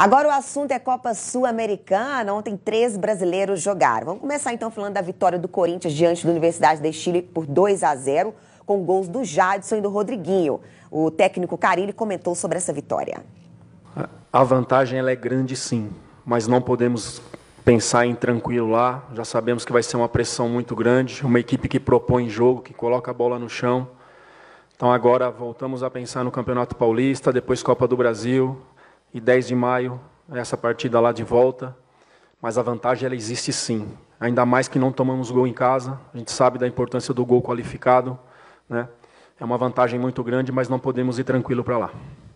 Agora o assunto é Copa Sul-Americana. Ontem três brasileiros jogaram. Vamos começar então falando da vitória do Corinthians diante da Universidade de Chile por 2 a 0 com gols do Jadson e do Rodriguinho. O técnico Carilli comentou sobre essa vitória. A vantagem ela é grande sim, mas não podemos pensar em tranquilo lá. Já sabemos que vai ser uma pressão muito grande, uma equipe que propõe jogo, que coloca a bola no chão. Então agora voltamos a pensar no Campeonato Paulista, depois Copa do Brasil, e 10 de maio, é essa partida lá de volta. Mas a vantagem ela existe sim. Ainda mais que não tomamos gol em casa. A gente sabe da importância do gol qualificado. Né? É uma vantagem muito grande, mas não podemos ir tranquilo para lá.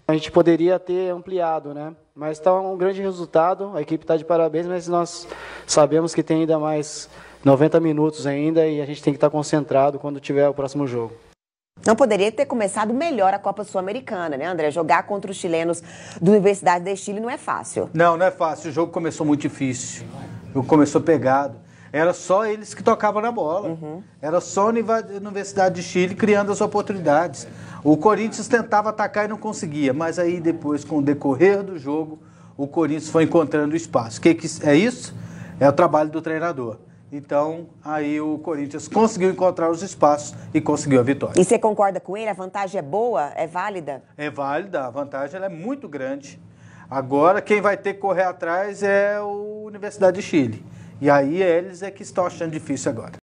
A gente poderia ter ampliado, né? Mas está um grande resultado. A equipe está de parabéns, mas nós sabemos que tem ainda mais 90 minutos ainda e a gente tem que estar tá concentrado quando tiver o próximo jogo. Não poderia ter começado melhor a Copa Sul-Americana, né, André? Jogar contra os chilenos da Universidade de Chile não é fácil. Não, não é fácil. O jogo começou muito difícil. O jogo começou pegado. Era só eles que tocavam na bola. Uhum. Era só a Universidade de Chile criando as oportunidades. O Corinthians tentava atacar e não conseguia. Mas aí depois, com o decorrer do jogo, o Corinthians foi encontrando espaço. O que é isso? É o trabalho do treinador. Então, aí o Corinthians conseguiu encontrar os espaços e conseguiu a vitória. E você concorda com ele? A vantagem é boa? É válida? É válida, a vantagem é muito grande. Agora, quem vai ter que correr atrás é o Universidade de Chile. E aí eles é que estão achando difícil agora.